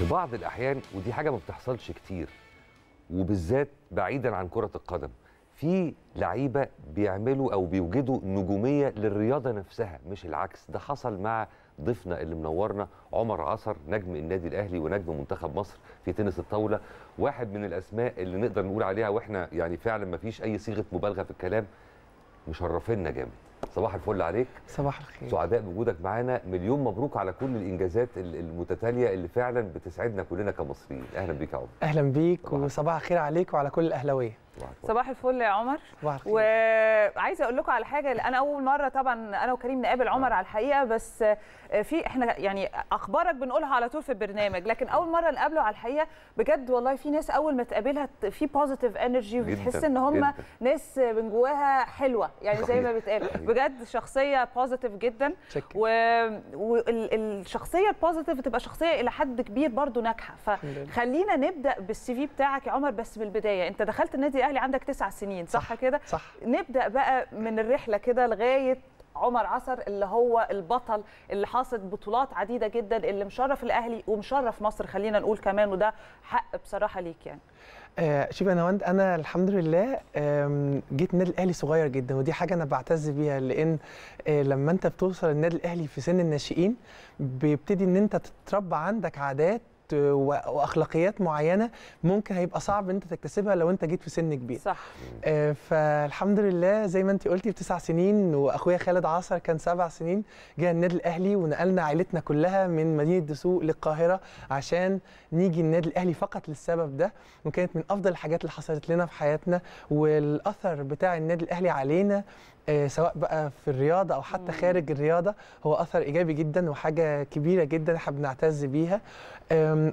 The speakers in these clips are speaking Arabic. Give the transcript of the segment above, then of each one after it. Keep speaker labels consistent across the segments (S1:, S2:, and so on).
S1: في بعض الاحيان ودي حاجه ما بتحصلش كتير وبالذات بعيدا عن كره القدم في لعيبه بيعملوا او بيوجدوا نجوميه للرياضه نفسها مش العكس ده حصل مع ضيفنا اللي منورنا عمر عصر نجم النادي الاهلي ونجم منتخب مصر في تنس الطاوله واحد من الاسماء اللي نقدر نقول عليها واحنا يعني فعلا ما فيش اي صيغه مبالغه في الكلام مشرفنا جامد صباح الفل عليك صباح الخير سعداء بوجودك معانا مليون مبروك على كل الانجازات المتتاليه اللي فعلا بتسعدنا كلنا كمصريين اهلا بيك يا عمر
S2: اهلا بيك وصباح الخير عليك وعلى كل الاهلاويه
S3: صباح الفل يا عمر صباح الخير وعايزه اقول لكم على حاجه انا اول مره طبعا انا وكريم نقابل عمر آه. على الحقيقه بس آه، في احنا يعني اخبارك بنقولها على طول في البرنامج لكن اول مره نقابله على الحقيقه بجد والله في ناس اول ما تقابلها في بوزيتيف انرجي وتحس ان هم ناس من جواها حلوه يعني زي ما بيتقال بجد شخصيه بوزيتيف جدا والشخصيه البوزيتيف بتبقى شخصيه الى حد كبير برضو ناجحه فخلينا نبدا بالسي في بتاعك يا عمر بس بالبدايه انت دخلت النادي الاهلي عندك تسع سنين صح, صح كده صح نبدا بقى من الرحله كده لغايه عمر عصر اللي هو البطل اللي حاصد بطولات عديده جدا اللي مشرف الاهلي ومشرف مصر خلينا نقول كمان وده حق بصراحه ليك يعني
S2: آه شوف انا وانت انا الحمد لله جيت النادي الاهلي صغير جدا ودي حاجه انا بعتز بيها لان آه لما انت بتوصل النادي الاهلي في سن الناشئين بيبتدي ان انت تتربى عندك عادات واخلاقيات معينه ممكن هيبقى صعب انت تكتسبها لو انت جيت في سن كبير صح آه فالحمد لله زي ما انت قلتي بتسع سنين واخويا خالد عصر كان سبع سنين جه النادي الاهلي ونقلنا عائلتنا كلها من مدينه دسوق للقاهره عشان نيجي النادي الاهلي فقط للسبب ده وكانت من افضل الحاجات اللي حصلت لنا في حياتنا والاثر بتاع النادي الاهلي علينا آه، سواء بقى في الرياضه او حتى خارج الرياضه هو اثر ايجابي جدا وحاجه كبيره جدا احنا بنعتز بيها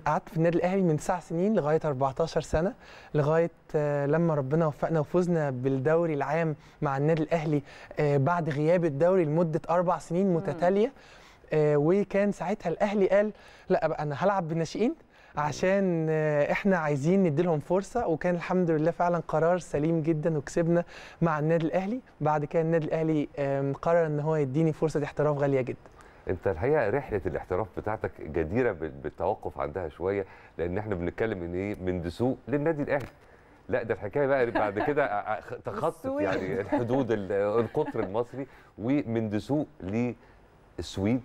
S2: قعدت في النادي الاهلي من 9 سنين لغايه 14 سنه لغايه آه، لما ربنا وفقنا وفزنا بالدوري العام مع النادي الاهلي آه، بعد غياب الدوري لمده اربع سنين متتاليه وكان ساعتها الاهلي قال لا بقى انا هلعب بالناشئين عشان احنا عايزين نديلهم فرصه وكان الحمد لله فعلا قرار سليم جدا وكسبنا مع النادي الاهلي بعد كده النادي الاهلي قرر ان هو يديني فرصه احتراف غاليه جدا
S1: انت الحقيقه رحله الاحتراف بتاعتك جديره بالتوقف عندها شويه لان احنا بنتكلم ان ايه من دسوق للنادي الاهلي لا ده الحكايه بقى بعد كده تخطت يعني الحدود القطر المصري ومن دسوق للسويد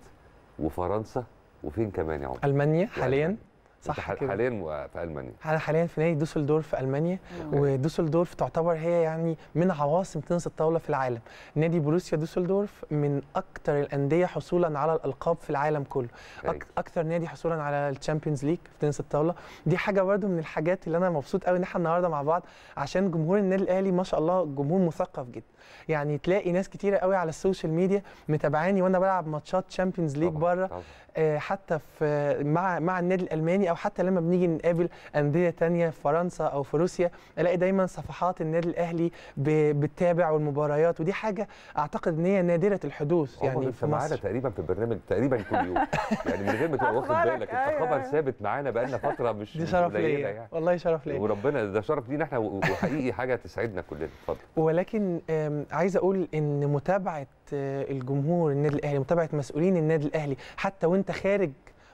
S1: وفرنسا وفين كمان يا
S2: عمر؟ المانيا حاليا صح كده حاليا في المانيا انا حاليا في نادي دوسلدورف في المانيا ودوسلدورف تعتبر هي يعني من عواصم تنس الطاوله في العالم نادي بروسيا دوسلدورف من اكثر الانديه حصولا على الالقاب في العالم كله أك اكثر نادي حصولا على الشامبيونز ليج في تنس الطاوله دي حاجه برده من الحاجات اللي انا مبسوط قوي ان احنا النهارده مع بعض عشان جمهور النادي الاهلي ما شاء الله جمهور مثقف جدا يعني تلاقي ناس كتيره قوي على السوشيال ميديا متابعاني وانا بلعب ماتشات تشامبيونز ليج بره طبعًا. آه، حتى في مع مع النادي الالماني او حتى لما بنيجي نقابل انديه تانية في فرنسا او في روسيا الاقي دايما صفحات النادي الاهلي بتتابع والمباريات ودي حاجه اعتقد ان هي نادره الحدوث يعني في مصر
S1: تقريبا في البرنامج تقريبا كل يوم يعني من غير ما تبقى واخد بالك انت أيوه، خبر أيوه. ثابت معانا بقالنا فتره مش دي شرف ليا يعني. والله شرف ليا وربنا ده شرف لينا احنا وحقيقي حاجه تسعدنا كلنا اتفضل
S2: ولكن آه، عايز اقول ان متابعه آه، الجمهور النادي الاهلي متابعه مسؤولين النادي الاهلي حتى وانت خارج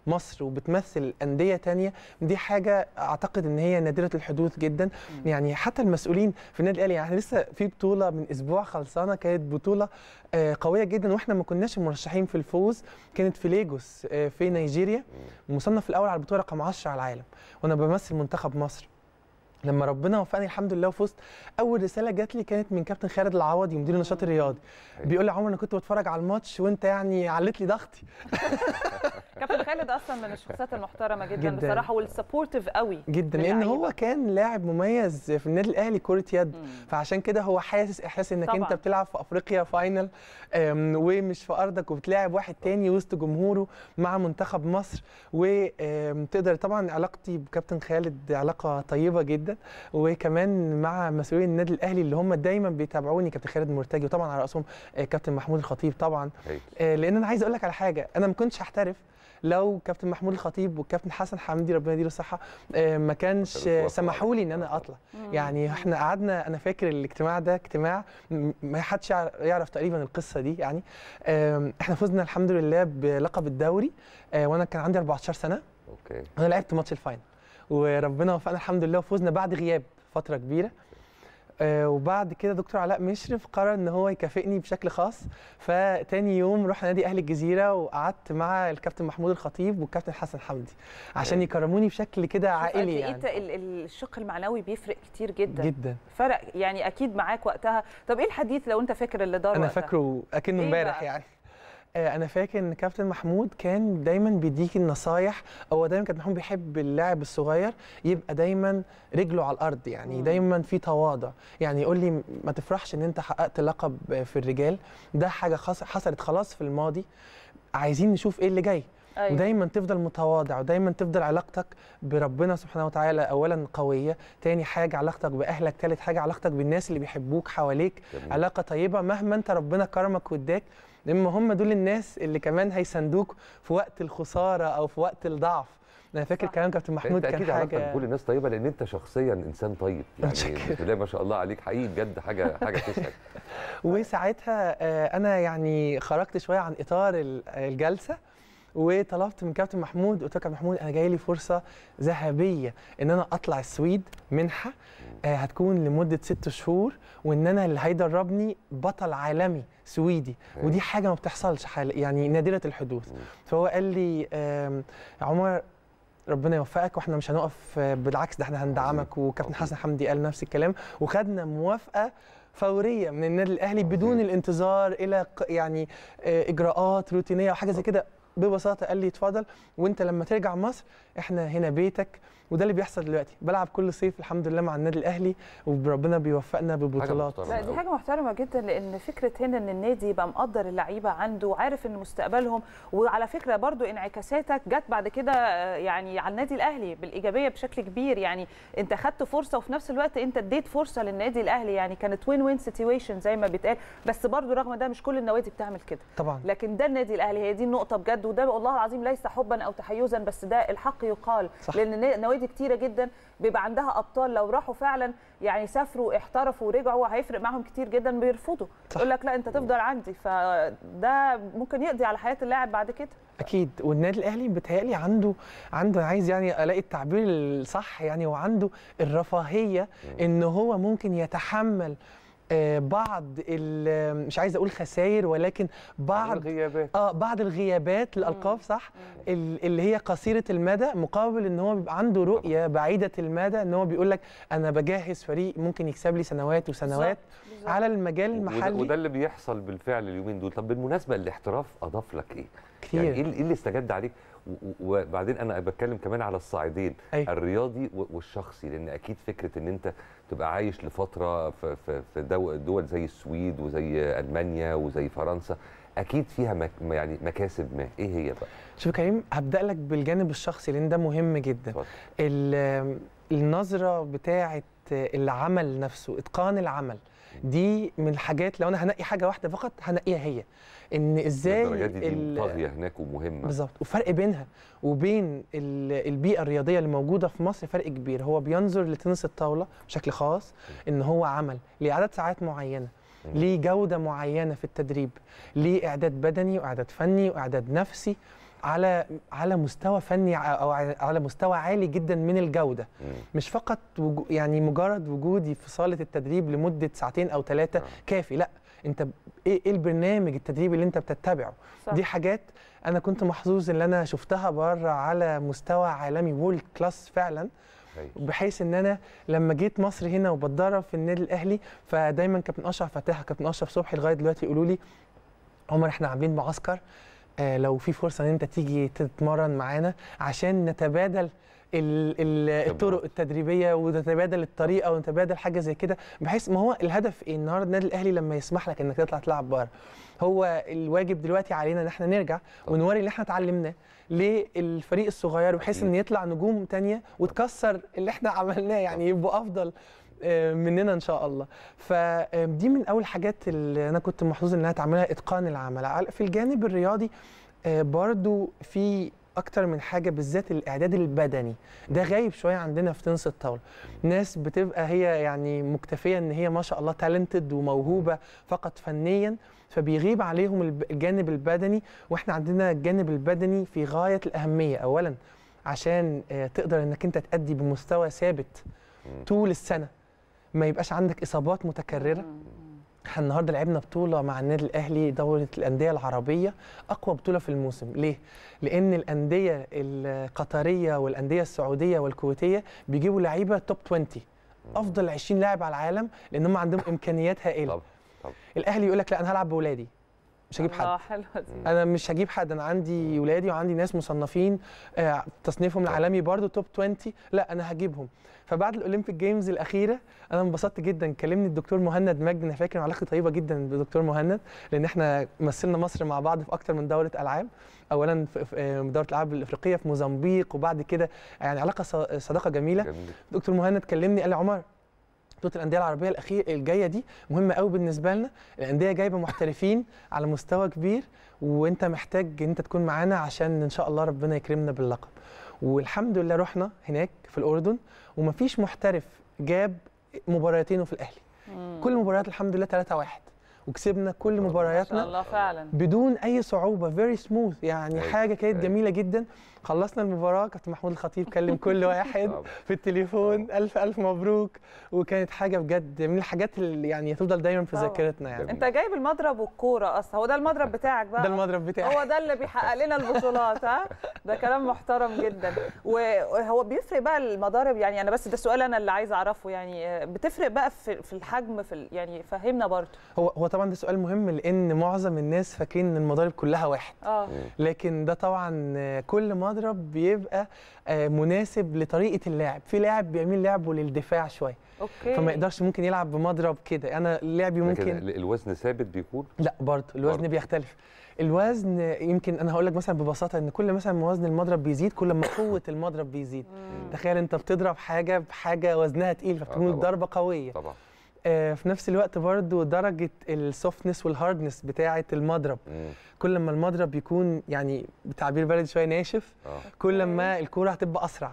S2: مصر وبتمثل انديه تانية دي حاجه اعتقد ان هي نادره الحدوث جدا يعني حتى المسؤولين في النادي الاهلي يعني لسه في بطوله من اسبوع خلصانه كانت بطوله آه، قويه جدا واحنا ما كناش مرشحين في الفوز كانت في ليجوس آه، في نيجيريا مصنف الاول على البطوله رقم 10 على العالم وانا بمثل منتخب مصر لما ربنا وفقني الحمد لله وفزت اول رساله جات لي كانت من كابتن خالد العوضي مدير النشاط الرياضي أيوة. بيقول لي عمر انا كنت بتفرج على الماتش وانت يعني عليت لي ضغطي
S3: كابتن خالد اصلا من الشخصيات المحترمه جدا, جداً. بصراحه والسبورتيف قوي جدا لان
S2: هو كان لاعب مميز في النادي الاهلي كره يد مم. فعشان كده هو حاسس احساس انك طبعًا. انت بتلعب في افريقيا فاينل ومش في ارضك وبتلاعب واحد تاني وسط جمهوره مع منتخب مصر وتقدر طبعا علاقتي بكابتن خالد علاقه طيبه جدا وكمان مع مسؤولين النادي الاهلي اللي هم دايما بيتابعوني كابتن خالد مرتجي وطبعا على راسهم آه، كابتن محمود الخطيب طبعا آه، لان انا عايز اقول لك على حاجه انا ما كنتش هحترف لو كابتن محمود الخطيب والكابتن حسن حمدي ربنا يديله الصحه آه، ما كانش سمحوا لي ان انا اطلع يعني احنا قعدنا انا فاكر الاجتماع ده اجتماع ما حدش يعرف تقريبا القصه دي يعني احنا فزنا الحمد لله بلقب الدوري آه، وانا كان عندي 14 سنه اوكي انا لعبت ماتش الفاينل وربنا وفقنا الحمد لله وفزنا بعد غياب فتره كبيره آه، وبعد كده دكتور علاء مشرف قرر ان هو يكافئني بشكل خاص فتاني يوم رحنا نادي اهل الجزيره وقعدت مع الكابتن محمود الخطيب والكابتن حسن حمدي عشان آه. يكرموني بشكل كده عائلي يعني
S3: الشق المعنوي بيفرق كتير جدا جدا فرق يعني اكيد معاك وقتها طب ايه الحديث لو انت فاكر اللي دار انا فاكره
S2: اكنه إيه امبارح إيه يعني آه، انا فاكر ان كابتن محمود كان دايما بيديك النصايح هو دايما كان محمود بيحب اللاعب الصغير يبقى دايما رجله على الارض يعني مم. دايما في تواضع يعني يقول لي ما تفرحش ان انت حققت لقب في الرجال ده حاجه حصلت خلاص في الماضي عايزين نشوف ايه اللي جاي أيوة. ودايما تفضل متواضع ودايما تفضل علاقتك بربنا سبحانه وتعالى اولا قويه تاني حاجه علاقتك باهلك ثالث حاجه علاقتك بالناس اللي بيحبوك حواليك جميل. علاقه طيبه مهما انت ربنا كرمك واداك لما هم دول الناس اللي كمان هيساندوك في وقت الخساره او في وقت الضعف انا فاكر كلام كابتن محمود كان أكيد حاجه كل
S1: الناس طيبه لان انت شخصيا انسان طيب يعني ما شاء الله عليك حقيقي بجد حاجه حاجه تسعد
S2: وساعتها آه، انا يعني خرجت شويه عن اطار الجلسه وطلبت من كابتن محمود قلت له كابتن محمود انا جاي لي فرصه ذهبيه ان انا اطلع السويد منحه آه هتكون لمده ست شهور وان انا اللي هيدربني بطل عالمي سويدي ودي حاجه ما بتحصلش حال يعني نادره الحدوث فهو قال لي آه عمر ربنا يوفقك واحنا مش هنقف آه، بالعكس ده احنا هندعمك وكابتن حسن حمدي قال نفس الكلام وخدنا موافقه فوريه من النادي الاهلي بدون الانتظار الى يعني آه، اجراءات روتينيه او حاجه زي كده ببساطه قال لي اتفضل وانت لما ترجع مصر احنا هنا بيتك وده اللي بيحصل دلوقتي بلعب كل صيف الحمد لله مع النادي الاهلي وربنا بيوفقنا ببطولات لا دي حاجه
S3: محترمه جدا لان فكره هنا ان النادي يبقى مقدر اللعيبه عنده وعارف ان مستقبلهم وعلى فكره برضو انعكاساتك جت بعد كده آه، يعني على النادي الاهلي بالايجابيه بشكل كبير يعني انت خدت فرصه وفي نفس الوقت انت اديت فرصه للنادي الاهلي يعني كانت وين وين سيتويشن زي ما بيتقال بس برضو رغم ده مش كل النوادي بتعمل كده طبعا لكن ده النادي الاهلي هي دي النقطه بجد وده والله العظيم ليس حبا او تحيزا بس ده الحق يقال صح. لان النوادي فوائد كتيره جدا بيبقى عندها ابطال لو راحوا فعلا يعني سافروا احترفوا ورجعوا هيفرق معاهم كتير جدا بيرفضوا يقول لك لا انت تفضل عندي فده ممكن يقضي على حياه اللاعب بعد كده
S2: اكيد والنادي الاهلي بيتهيألي عنده عنده عايز يعني الاقي التعبير الصح يعني وعنده الرفاهيه ان هو ممكن يتحمل آه، بعض مش عايز اقول خسائر ولكن بعض الغيابات اه بعض الغيابات الالقاف صح اللي هي قصيره المدى مقابل ان هو بيبقى عنده رؤيه بعيده المدى ان هو بيقول لك انا بجهز فريق ممكن يكسب لي سنوات وسنوات صح. على المجال المحلي وده
S1: اللي بيحصل بالفعل اليومين دول طب بالمناسبه الاحتراف اضاف لك ايه كتير يعني ايه, إيه اللي استجد عليك وبعدين انا بتكلم كمان على الصعيدين أيه. الرياضي والشخصي لان اكيد فكره ان انت تبقى عايش لفتره في في دول زي السويد وزي المانيا وزي فرنسا اكيد فيها مك يعني مكاسب ما ايه هي بقى
S2: شوف كريم هبدا لك بالجانب الشخصي لان ده مهم جدا النظره بتاعه العمل نفسه اتقان العمل دي من الحاجات لو انا هنقي حاجه واحده فقط هنقيها هي ان ازاي الدرجات دي, دي طاغيه
S1: هناك ومهمه بالظبط
S2: وفرق بينها وبين البيئه الرياضيه اللي موجوده في مصر فرق كبير هو بينظر لتنس الطاوله بشكل خاص ان هو عمل لعدد ساعات معينه ليه جوده معينه في التدريب ليه اعداد بدني واعداد فني واعداد نفسي على على مستوى فني او على مستوى عالي جدا من الجوده مش فقط يعني مجرد وجودي في صاله التدريب لمده ساعتين او ثلاثه آه. كافي لا انت إيه،, ايه البرنامج التدريبي اللي انت بتتبعه صح. دي حاجات انا كنت محظوظ ان انا شفتها بره على مستوى عالمي وولد كلاس فعلا أيوة. بحيث ان انا لما جيت مصر هنا وبتدرب في النادي الاهلي فدايما كابتن اشرف فتاح كابتن اشرف صبحي لغايه دلوقتي يقولوا لي عمر احنا عاملين معسكر آه، لو في فرصه ان انت تيجي تتمرن معانا عشان نتبادل الطرق التدريبيه ونتبادل الطريقه ونتبادل حاجه زي كده بحيث ما هو الهدف ايه النهارده النادي الاهلي لما يسمح لك انك تطلع تلعب بره هو الواجب دلوقتي علينا ان احنا نرجع ونوري اللي احنا اتعلمناه للفريق الصغير بحيث ان يطلع نجوم تانية وتكسر اللي احنا عملناه يعني يبقوا افضل آه، مننا ان شاء الله فدي آه، من اول حاجات اللي انا كنت محظوظ انها تعملها اتقان العمل في الجانب الرياضي آه، برضو في اكتر من حاجه بالذات الاعداد البدني ده غايب شويه عندنا في تنس الطاوله ناس بتبقى هي يعني مكتفيه ان هي ما شاء الله تالنتد وموهوبه فقط فنيا فبيغيب عليهم الجانب البدني واحنا عندنا الجانب البدني في غايه الاهميه اولا عشان تقدر انك انت تادي بمستوى ثابت طول السنه ما يبقاش عندك اصابات متكرره احنا النهارده لعبنا بطوله مع النادي الاهلي دوره الانديه العربيه اقوى بطوله في الموسم ليه لان الانديه القطريه والانديه السعوديه والكويتيه بيجيبوا لعيبه توب 20 افضل 20 لاعب على العالم لان هم عندهم امكانيات هائله طب. طب. الاهلي يقول لك لا انا هلعب باولادي مش هجيب حد
S3: حلوة دي. انا
S2: مش هجيب حد انا عندي ولادي وعندي ناس مصنفين آه، تصنيفهم العالمي برضو توب 20 لا انا هجيبهم فبعد الاولمبيك جيمز الاخيره انا انبسطت جدا كلمني الدكتور مهند مجد انا فاكر علاقتي طيبه جدا بالدكتور مهند لان احنا مثلنا مصر مع بعض في اكتر من دوره العاب اولا في آه، دوره الالعاب الافريقيه في موزمبيق وبعد كده يعني علاقه صداقه جميله جميل. دكتور مهند كلمني قال لي عمر بطوله الانديه العربيه الاخير الجايه دي مهمه قوي بالنسبه لنا الانديه جايبه محترفين على مستوى كبير وانت محتاج ان انت تكون معانا عشان ان شاء الله ربنا يكرمنا باللقب والحمد لله رحنا هناك في الاردن ومفيش محترف جاب مباراتين في الاهلي مم. كل مباريات الحمد لله 3 1 وكسبنا كل مبارياتنا ما شاء الله فعلا بدون اي صعوبه فيري سموث يعني أيوة. حاجه كانت أيوة. جميله جدا خلصنا المباراه كابتن محمود الخطيب كلم كل واحد في التليفون الف الف مبروك وكانت حاجه بجد من الحاجات اللي يعني هتفضل دايما في ذاكرتنا يعني انت
S3: جايب المضرب والكوره اصلا هو ده المضرب بتاعك بقى ده المضرب بتاعي هو ده اللي بيحقق لنا البطولات ها ده كلام محترم جدا وهو بيفرق بقى المضارب يعني انا بس ده سؤال انا اللي عايزه اعرفه يعني بتفرق بقى في في الحجم في يعني فهمنا برضه
S2: هو هو طبعا ده سؤال مهم لان معظم الناس فاكرين ان المضارب كلها واحد اه لكن ده طبعا كل مضرب المضرب بيبقى آه، مناسب لطريقه اللاعب في لاعب بيميل لعبه للدفاع شويه اوكي فما يقدرش ممكن يلعب بمضرب كده انا لعبي ممكن
S1: الوزن ثابت بيكون
S2: لا برضه الوزن برضو. بيختلف الوزن يمكن انا هقول لك مثلا ببساطه ان كل مثلا ما وزن المضرب بيزيد كل ما قوه المضرب بيزيد تخيل انت بتضرب حاجه بحاجه وزنها تقيل فبتكون الضربه آه، قويه طبعا آه، في نفس الوقت برضو درجه السوفتنس والهاردنس بتاعه المضرب كل ما المضرب يكون يعني بتعبير بلدي شويه ناشف آه. كل ما الكوره هتبقى اسرع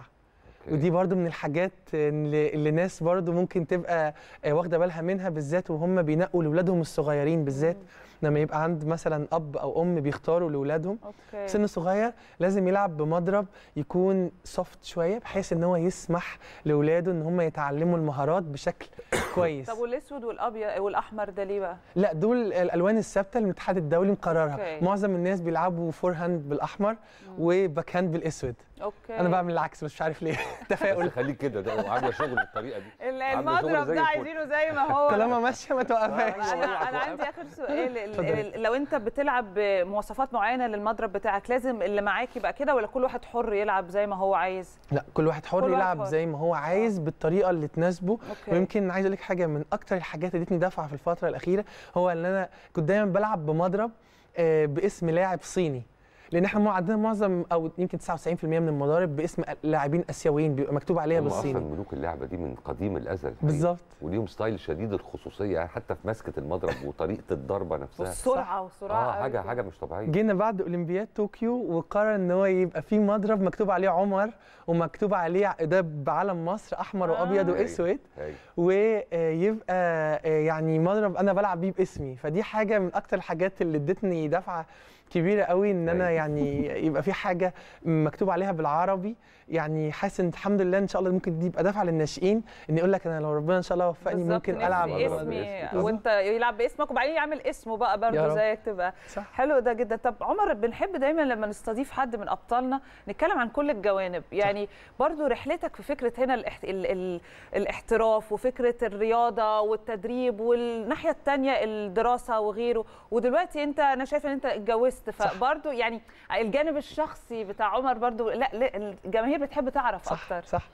S2: ودي برضو من الحاجات اللي, الناس برضو ممكن تبقى آه، واخده بالها منها بالذات وهم بينقوا لاولادهم الصغيرين بالذات لما يبقى عند مثلا اب او ام بيختاروا لاولادهم سن صغير لازم يلعب بمضرب يكون سوفت شويه بحيث ان هو يسمح لاولاده ان هم يتعلموا المهارات بشكل كويس طب
S3: والاسود والابيض والاحمر ده ليه بقى
S2: لا دول الالوان الثابته اللي الاتحاد الدولي مقررها أوكي. معظم الناس بيلعبوا فور هاند بالاحمر وباك هاند بالاسود اوكي انا بعمل العكس بس مش عارف ليه
S1: تفاؤل خليك كده ده عامله شغل بالطريقه دي
S3: المضرب ده عايزينه زي ما هو طالما ماشيه
S1: ما توقفهاش
S3: انا انا عندي اخر سؤال لو انت بتلعب بمواصفات معينه للمضرب بتاعك لازم اللي معاك يبقى كده ولا كل واحد حر يلعب زي ما هو عايز
S2: لا كل واحد حر يلعب زي ما هو عايز آه. بالطريقه اللي تناسبه ويمكن عايز اقول لك حاجه من اكتر الحاجات اللي ادتني دفعه في الفتره الاخيره هو ان انا كنت دايما بلعب بمضرب آه، باسم لاعب صيني لان احنا عندنا معظم او يمكن 99% من المضارب باسم لاعبين اسيويين بيبقى مكتوب عليها بالصيني اصلا
S1: ملوك اللعبه دي من قديم الازل بالظبط وليهم ستايل شديد الخصوصيه يعني حتى في مسكه المضرب وطريقه الضربه نفسها والسرعه وسرعه اه حاجه حاجه مش طبيعيه
S2: جينا بعد اولمبياد طوكيو وقرر ان هو يبقى في مضرب مكتوب عليه عمر ومكتوب عليه ده بعلم مصر احمر آه. وابيض واسود ويبقى آه، يعني مضرب انا بلعب بيه باسمي فدي حاجه من اكتر الحاجات اللي ادتني دفعه كبيره قوي ان انا أيوة. يعني يبقى في حاجه مكتوب عليها بالعربي يعني حاسس ان الحمد لله ان شاء الله ممكن دي يبقى دفعه للناشئين ان يقول لك انا لو ربنا ان شاء الله وفقني ممكن العب باسمي وانت
S3: يلعب باسمك وبعدين يعمل اسمه بقى برضه زيك تبقى صح. حلو ده جدا طب عمر بنحب دايما لما نستضيف حد من ابطالنا نتكلم عن كل الجوانب يعني برضه رحلتك في فكره هنا الاحت... ال... ال... الاحتراف وفكره الرياضه والتدريب والناحيه الثانيه الدراسه وغيره ودلوقتي انت انا شايفه ان انت اتجوزت فبرضه يعني الجانب الشخصي بتاع عمر برضه لا, لا الجماهير الجماهير بتحب تعرف
S2: صح اكتر صح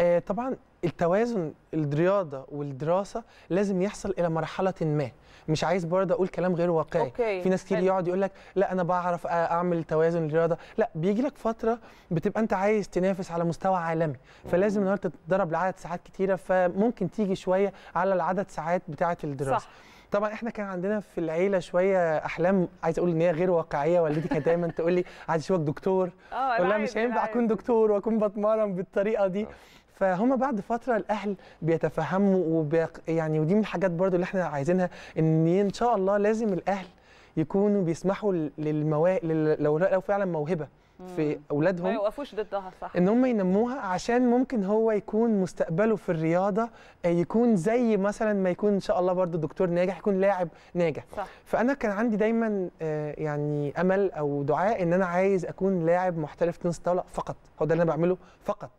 S2: آه طبعا التوازن الرياضه والدراسه لازم يحصل الى مرحله ما مش عايز برضه اقول كلام غير واقعي أوكي. في ناس كتير يقعد يقول لك لا انا بعرف اعمل توازن الرياضه لا بيجي لك فتره بتبقى انت عايز تنافس على مستوى عالمي فلازم النهارده تتدرب لعدد ساعات كتيره فممكن تيجي شويه على العدد ساعات بتاعه الدراسه صح. طبعا احنا كان عندنا في العيله شويه احلام عايز اقول ان هي غير واقعيه والدتي كانت دايما تقول لي عايز اشوفك دكتور آه، اقول لها مش هينفع اكون دكتور واكون بتمرن بالطريقه دي آه. فهم بعد فتره الاهل بيتفهموا وبيق... يعني ودي من الحاجات برضو اللي احنا عايزينها ان ان شاء الله لازم الاهل يكونوا بيسمحوا للمواهب لو لو فعلا موهبه في اولادهم ما يوقفوش ضدها صح ان هم ينموها عشان ممكن هو يكون مستقبله في الرياضه آه، يكون زي مثلا ما يكون ان شاء الله برضو دكتور ناجح يكون لاعب ناجح صح. فانا كان عندي دايما آه، يعني امل او دعاء ان انا عايز اكون لاعب محترف تنس طاوله فقط هو ده اللي انا بعمله فقط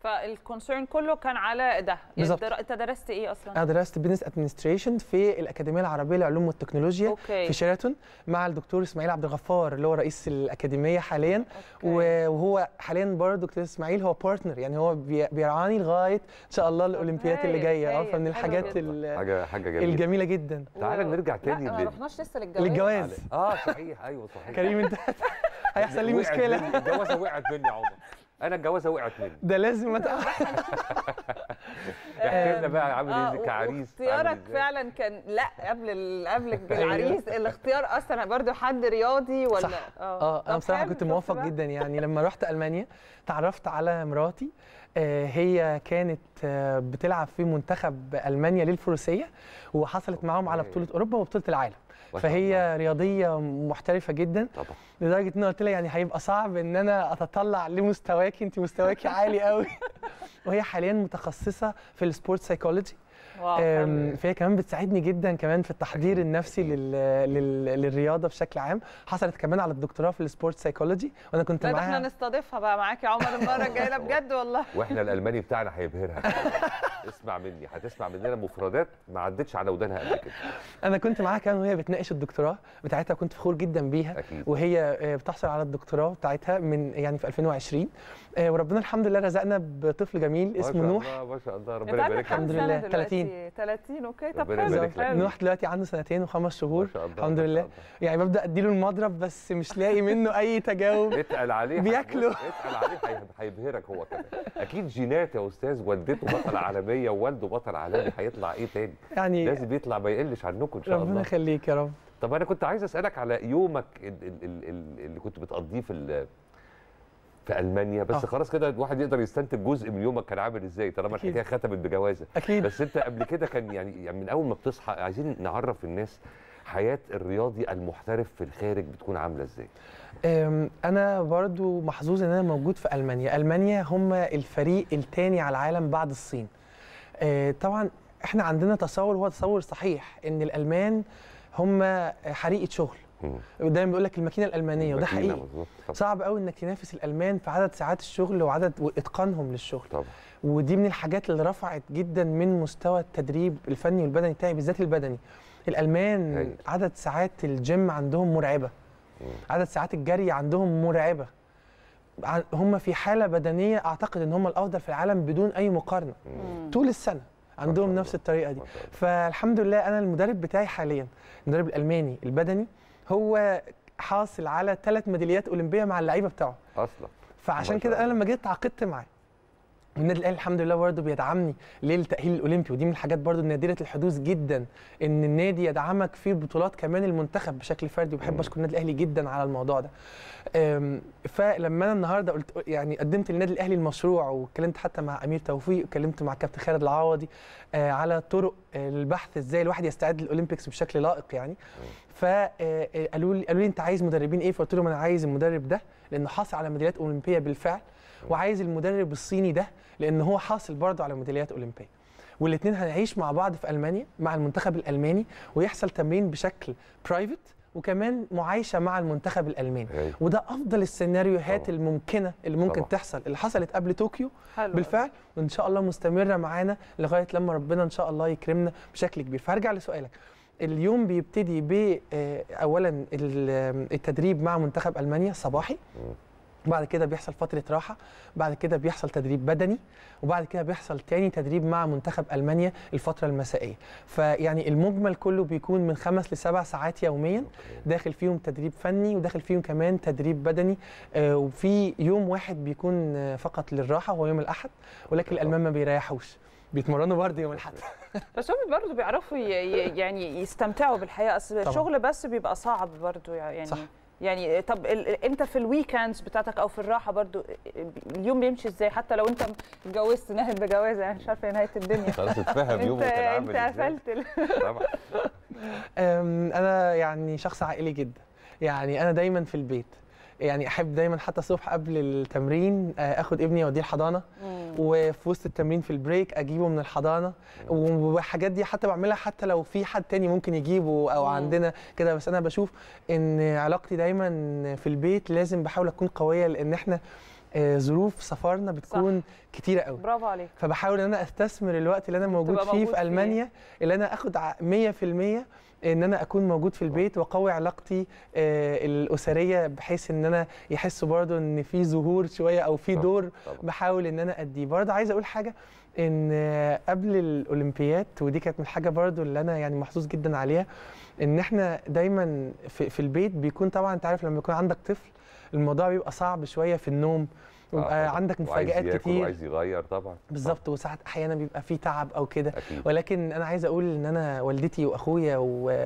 S3: فالكونسيرن كله كان على ده بالظبط انت درست ايه اصلا؟ انا
S2: درست بزنس ادمنستريشن في الاكاديميه العربيه للعلوم والتكنولوجيا أوكي. في شيراتون مع الدكتور اسماعيل عبد الغفار اللي هو رئيس الاكاديميه حاليا أوكي. وهو حاليا برضه الدكتور اسماعيل هو بارتنر يعني هو بيرعاني لغايه ان شاء الله الاولمبيات اللي جايه اه فمن الحاجات حاجه حاجه جميله الجميله جدا تعالى نرجع تاني لا ما
S1: رحناش لسه للجواز للجواز اه صحيح ايوه صحيح كريم انت
S2: هيحصل لي مشكله الجوازه وقعت
S1: مني يا عمر انا الجوازه وقعت مني ده لازم احكي لنا بقى عامل ايه آه، كعريس
S2: اختيارك فعلا
S3: كان لا قبل قبل أيوه. العريس الاختيار اصلا برضو حد رياضي ولا صح. اه,
S2: آه، انا بصراحه كنت موفق جدا يعني لما رحت المانيا تعرفت على مراتي آه، هي كانت بتلعب في منتخب المانيا للفروسيه وحصلت معاهم على بطوله اوروبا وبطوله العالم فهي رياضيه محترفه جدا طبعا لدرجه ان قلت لها يعني هيبقى صعب ان انا اتطلع لمستواكي انت مستواكي عالي قوي وهي حاليا متخصصه في السبورت سايكولوجي فهي كمان بتساعدني جدا كمان في التحضير النفسي لل... لل... للرياضه بشكل عام حصلت كمان على الدكتوراه في السبورت سايكولوجي وانا كنت معاها احنا
S3: نستضيفها بقى معاك يا عمر المره الجايه بجد والله
S1: واحنا الالماني بتاعنا هيبهرها اسمع مني هتسمع مننا مفردات ما عدتش على ودانها قبل كده
S2: انا كنت معاها كمان وهي بتناقش الدكتوراه بتاعتها كنت فخور جدا بيها أكيد. وهي آه، بتحصل على الدكتوراه بتاعتها من يعني في 2020 آه، وربنا الحمد لله رزقنا بطفل جميل اسمه نوح
S1: ما شاء الله ربنا يبارك الحمد لله 30
S3: 30 اوكي طب حلو نوح
S2: دلوقتي عنده سنتين وخمس شهور الحمد لله يعني ببدا اديله المضرب بس مش لاقي منه اي تجاوب اتقل عليه بياكله اتقل
S1: عليه هيبهرك هو كمان اكيد جينات يا استاذ والدته بطل عالميه ووالده بطل عالمي هيطلع ايه تاني يعني لازم يطلع ما يقلش عنكم ان شاء الله ربنا يخليك يا رب طب انا كنت عايز اسالك على يومك اللي كنت بتقضيه في في المانيا بس آه. خلاص كده الواحد يقدر يستنتج جزء من يومك كان عامل ازاي طالما الحكايه ختمت بجوازه اكيد بس انت قبل كده كان يعني, يعني من اول ما بتصحى عايزين نعرف الناس حياه الرياضي المحترف في الخارج بتكون عامله ازاي
S2: انا برضو محظوظ ان انا موجود في المانيا المانيا هم الفريق الثاني على العالم بعد الصين أه، طبعا احنا عندنا تصور هو تصور صحيح ان الالمان هم حريقه شغل دايما بيقول لك الماكينه الالمانيه وده حقيقي صعب قوي انك تنافس الالمان في عدد ساعات الشغل وعدد واتقانهم للشغل طبعا. ودي من الحاجات اللي رفعت جدا من مستوى التدريب الفني والبدني بتاعي بالذات البدني الالمان هي. عدد ساعات الجيم عندهم مرعبه مم. عدد ساعات الجري عندهم مرعبه هم في حاله بدنيه اعتقد ان هم الافضل في العالم بدون اي مقارنه مم. طول السنه عندهم نفس الطريقه دي فالحمد لله انا المدرب بتاعي حاليا المدرب الالماني البدني هو حاصل على ثلاث ميداليات اولمبيه مع اللعيبه بتاعه اصلا فعشان كده انا لما جيت تعاقدت معاه والنادي الاهلي الحمد لله برضه بيدعمني للتاهيل الاولمبي ودي من الحاجات برضه نادره الحدوث جدا ان النادي يدعمك في بطولات كمان المنتخب بشكل فردي وبحب اشكر النادي الاهلي جدا على الموضوع ده فلما انا النهارده قلت يعني قدمت للنادي الاهلي المشروع واتكلمت حتى مع امير توفيق واتكلمت مع كابتن خالد العوضي آه، على طرق البحث ازاي الواحد يستعد للاولمبيكس بشكل لائق يعني فقالوا آه، آه، لي قالوا لي انت عايز مدربين ايه فقلت لهم انا عايز المدرب ده لانه حاصل على ميداليات اولمبيه بالفعل وعايز المدرب الصيني ده لان هو حاصل برضه على ميداليات اولمبيه والاثنين هنعيش مع بعض في المانيا مع المنتخب الالماني ويحصل تمرين بشكل برايفت وكمان معايشه مع المنتخب الالماني أي. أيوه. وده افضل السيناريوهات طبعا. الممكنه اللي ممكن طبعا. تحصل اللي حصلت قبل طوكيو حلو. بالفعل وان شاء الله مستمره معانا لغايه لما ربنا ان شاء الله يكرمنا بشكل كبير فارجع لسؤالك اليوم بيبتدي ب آه، اولا التدريب مع منتخب المانيا صباحي م. بعد كده بيحصل فتره راحه بعد كده بيحصل تدريب بدني وبعد كده بيحصل تاني تدريب مع منتخب المانيا الفتره المسائيه فيعني المجمل كله بيكون من خمس لسبع ساعات يوميا داخل فيهم تدريب فني وداخل فيهم كمان تدريب بدني آه وفي يوم واحد بيكون آه، فقط للراحه هو يوم الاحد ولكن الالمان ما بيريحوش بيتمرنوا برضه يوم الاحد بس
S3: هم برضه بيعرفوا يعني يستمتعوا بالحياه اصل الشغل بس بيبقى صعب برضه يعني صح. يعني طب انت في الويكندز بتاعتك او في الراحه برضو اليوم بيمشي ازاي حتى لو انت اتجوزت نهب بجوازه يعني مش عارفه نهايه الدنيا خلاص اتفهم يومك كان انت قفلت
S2: انا يعني شخص عائلي جدا يعني انا دايما في البيت يعني احب دايما حتى الصبح قبل التمرين آه، اخد ابني اوديه الحضانه وفي وسط التمرين في البريك اجيبه من الحضانه والحاجات دي حتى بعملها حتى لو في حد تاني ممكن يجيبه او مم. عندنا كده بس انا بشوف ان علاقتي دايما في البيت لازم بحاول اكون قويه لان احنا آه، ظروف سفرنا بتكون صح. كتيره قوي برافو عليك فبحاول ان انا استثمر الوقت اللي انا موجود فيه موجود في المانيا فيه. اللي انا اخد 100% ان انا اكون موجود في البيت واقوي علاقتي آه، الاسريه بحيث ان انا يحسوا برضو ان في ظهور شويه او في دور بحاول ان انا اديه برضو عايز اقول حاجه ان آه، قبل الاولمبياد ودي كانت من الحاجه برضو اللي انا يعني محظوظ جدا عليها ان احنا دايما في, في البيت بيكون طبعا انت عارف لما يكون عندك طفل الموضوع بيبقى صعب شويه في النوم ويبقى آه، عندك مفاجات كتير وعايز
S1: يغير طبعا بالظبط
S2: آه. وساعات احيانا بيبقى في تعب او كده ولكن انا عايز اقول ان انا والدتي واخويا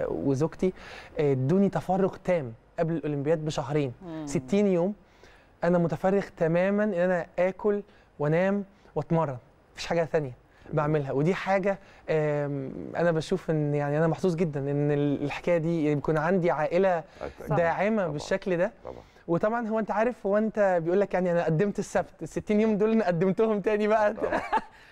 S2: وزوجتي آه، ادوني تفرغ تام قبل الاولمبياد بشهرين 60 يوم انا متفرغ تماما ان انا اكل وانام واتمرن مفيش حاجه ثانيه بعملها ودي حاجه انا بشوف ان يعني انا محظوظ جدا ان الحكايه دي يكون عندي عائله داعمه بالشكل ده طبعا. وطبعا هو انت عارف هو انت بيقول لك يعني انا قدمت السبت ال 60 يوم دول انا قدمتهم تاني بقى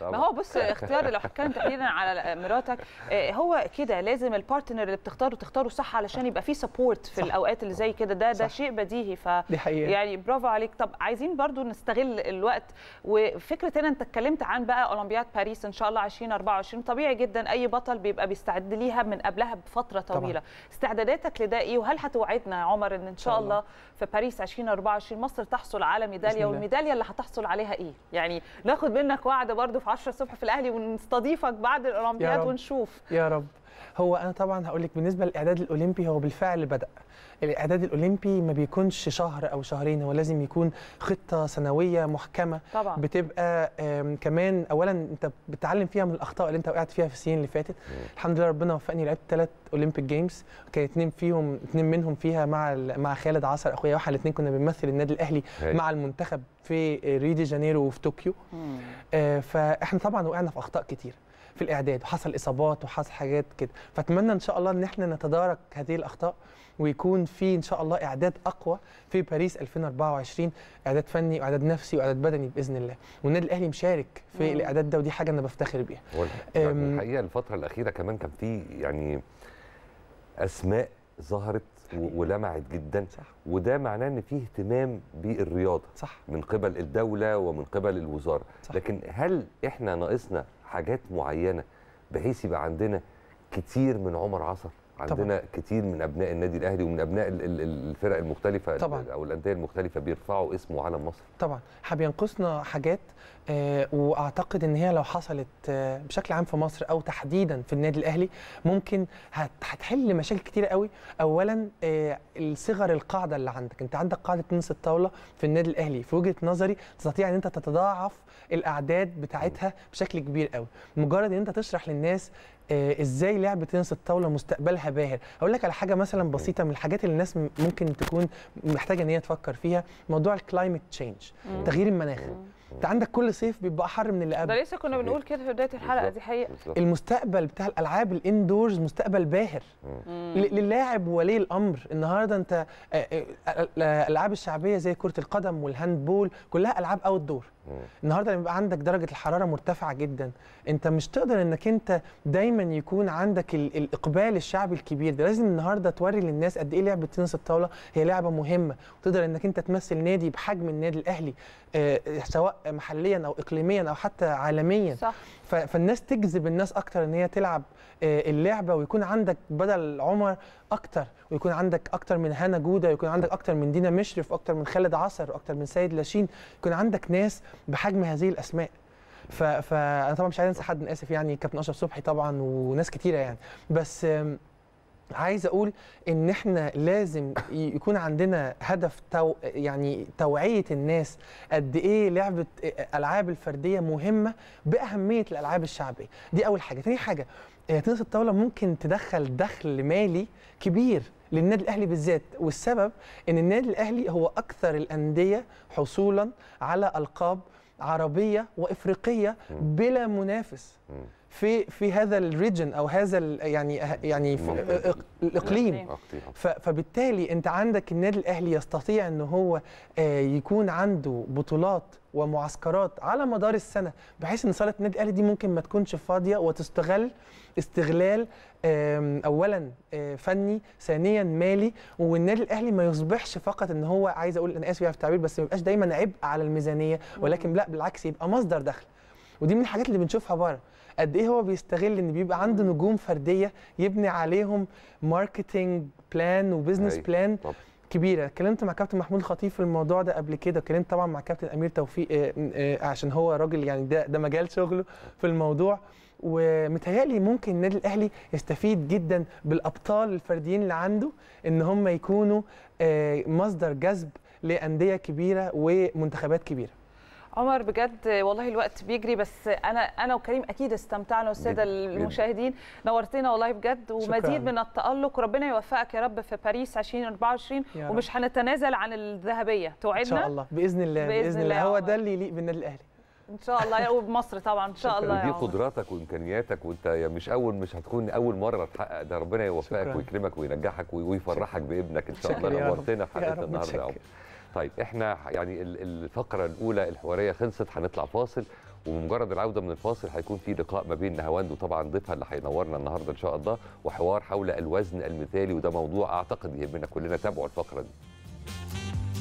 S2: ما هو بص اختيار لو
S3: هتكلم تحديدا على مراتك آه، هو كده لازم البارتنر اللي بتختاره تختاره صح علشان يبقى فيه سبورت في صح. الاوقات اللي زي كده ده ده شيء بديهي ف دي حقيقة. يعني برافو عليك طب عايزين برضو نستغل الوقت وفكره هنا انت اتكلمت عن بقى اولمبياد باريس ان شاء الله 2024 طبيعي جدا اي بطل بيبقى بيستعد ليها من قبلها بفتره طويله طبعا. استعداداتك لده ايه وهل هتوعدنا يا عمر ان ان شاء الله, الله في باريس 2024 مصر تحصل على ميداليه والميداليه اللي هتحصل عليها ايه يعني ناخد منك وعد برضو في 10 الصبح في الاهلي ونستضيفك بعد الاولمبياد ونشوف
S2: يا رب هو انا طبعا هقول لك بالنسبه للاعداد الاولمبي هو بالفعل بدا الاعداد الاولمبي ما بيكونش شهر او شهرين هو لازم يكون خطه سنويه محكمه طبعا. بتبقى كمان اولا انت بتتعلم فيها من الاخطاء اللي انت وقعت فيها في السنين اللي فاتت الحمد لله ربنا وفقني لعبت ثلاث اولمبيك جيمز كان اثنين فيهم اثنين منهم فيها مع مع خالد عصر اخويا واحد الاثنين كنا بنمثل النادي الاهلي هي. مع المنتخب في ريو دي جانيرو وفي طوكيو آه فاحنا طبعا وقعنا في اخطاء كتير في الاعداد وحصل اصابات وحصل حاجات كده فاتمنى ان شاء الله ان احنا نتدارك هذه الاخطاء ويكون في ان شاء الله اعداد اقوى في باريس 2024 اعداد فني واعداد نفسي واعداد بدني باذن الله والنادي الاهلي مشارك في مم. الاعداد ده ودي حاجه انا بفتخر بيها يعني
S1: الحقيقه الفتره الاخيره كمان كان في يعني اسماء ظهرت ولمعت جدا صح. وده معناه ان في اهتمام بالرياضه صح. من قبل الدوله ومن قبل الوزاره صح. لكن هل احنا ناقصنا حاجات معينه بحيث يبقى عندنا كتير من عمر عصر عندنا طبعا. كتير من ابناء النادي الاهلي ومن ابناء الفرق المختلفه طبعا. او الانديه المختلفه بيرفعوا اسمه على مصر
S2: طبعا هبينقصنا حاجات آه، واعتقد ان هي لو حصلت آه، بشكل عام في مصر او تحديدا في النادي الاهلي ممكن هتحل مشاكل كتير قوي اولا آه، صغر القاعده اللي عندك انت عندك قاعده تنس الطاوله في النادي الاهلي في وجهه نظري تستطيع ان انت تتضاعف الاعداد بتاعتها بشكل كبير قوي مجرد ان انت تشرح للناس ازاي لعبه تنس الطاوله مستقبلها باهر اقول لك على حاجه مثلا بسيطه من الحاجات اللي الناس ممكن تكون محتاجه ان هي تفكر فيها موضوع الكلايمت تشينج تغيير المناخ انت عندك كل صيف بيبقى حر من اللي قبل ده لسه كنا بنقول
S3: كده في بدايه الحلقه دي حقيقه
S2: المستقبل بتاع الالعاب الاندورز مستقبل باهر للاعب ولي الامر النهارده انت آه، آه، آه، الالعاب الشعبيه زي كره القدم بول كلها العاب اوت دور النهارده لما يبقى عندك درجه الحراره مرتفعه جدا انت مش تقدر انك انت دايما يكون عندك الاقبال الشعبي الكبير ده لازم النهارده توري للناس قد ايه لعبه تنس الطاوله هي لعبه مهمه وتقدر انك انت تمثل نادي بحجم النادي الاهلي آه سواء محليا او اقليميا او حتى عالميا صح. فالناس تجذب الناس اكتر ان هي تلعب آه اللعبه ويكون عندك بدل عمر اكتر ويكون عندك اكتر من هنا جوده ويكون عندك اكتر من دينا مشرف واكتر من خالد عصر واكتر من سيد لاشين يكون عندك ناس بحجم هذه الاسماء فانا طبعا مش عايز انسى حد اسف يعني كابتن اشرف صبحي طبعا وناس كتيره يعني بس عايز اقول ان احنا لازم يكون عندنا هدف تو يعني توعيه الناس قد ايه لعبه الالعاب الفرديه مهمه باهميه الالعاب الشعبيه دي اول حاجه تاني حاجه تنس الطاوله ممكن تدخل دخل مالي كبير للنادي الاهلي بالذات والسبب ان النادي الاهلي هو اكثر الانديه حصولا على القاب عربيه وافريقيه بلا منافس في في هذا الريجن او هذا يعني أه، يعني أه، الاقليم فبالتالي انت عندك النادي الاهلي يستطيع ان هو آه، يكون عنده بطولات ومعسكرات على مدار السنه بحيث ان صاله النادي الاهلي دي ممكن ما تكونش فاضيه وتستغل استغلال اولا آه، فني ثانيا مالي والنادي الاهلي ما يصبحش فقط ان هو عايز اقول انا اسف يعني في التعبير بس ما يبقاش دايما عبء على الميزانيه ولكن لا بالعكس يبقى مصدر دخل ودي من الحاجات اللي بنشوفها بره قد ايه هو بيستغل ان بيبقى عنده نجوم فرديه يبني عليهم ماركتنج بلان وبزنس بلان كبيره اتكلمت مع كابتن محمود خطيب في الموضوع ده قبل كده اتكلمت طبعا مع كابتن امير توفيق آه، آه، عشان هو راجل يعني ده ده مجال شغله في الموضوع ومتهيألي ممكن النادي الاهلي يستفيد جدا بالابطال الفرديين اللي عنده ان هم يكونوا آه، مصدر جذب لانديه كبيره ومنتخبات كبيره
S3: عمر بجد والله الوقت بيجري بس انا انا وكريم اكيد استمتعنا والساده المشاهدين نورتنا والله بجد ومزيد من التالق ربنا يوفقك يا رب في باريس 2024 ومش هنتنازل عن الذهبيه توعدنا ان شاء الله
S2: باذن الله باذن, بإذن الله, الله هو ده اللي يليق بالنادي الاهلي
S3: ان شاء الله وبمصر طبعا ان شاء الله يا دي
S1: قدراتك وامكانياتك وانت مش اول مش هتكون اول مره تحقق ده ربنا يوفقك ويكرمك وينجحك ويفرحك بابنك ان شاء الله نورتنا في حلقه النهارده يا عمر طيب احنا يعني الفقره الاولى الحواريه خلصت هنطلع فاصل ومجرد العوده من الفاصل هيكون في لقاء ما بين نهاوند وطبعا ضيفها اللي هينورنا النهارده ان شاء الله وحوار حول الوزن المثالي وده موضوع اعتقد يهمنا كلنا تابعوا الفقره دي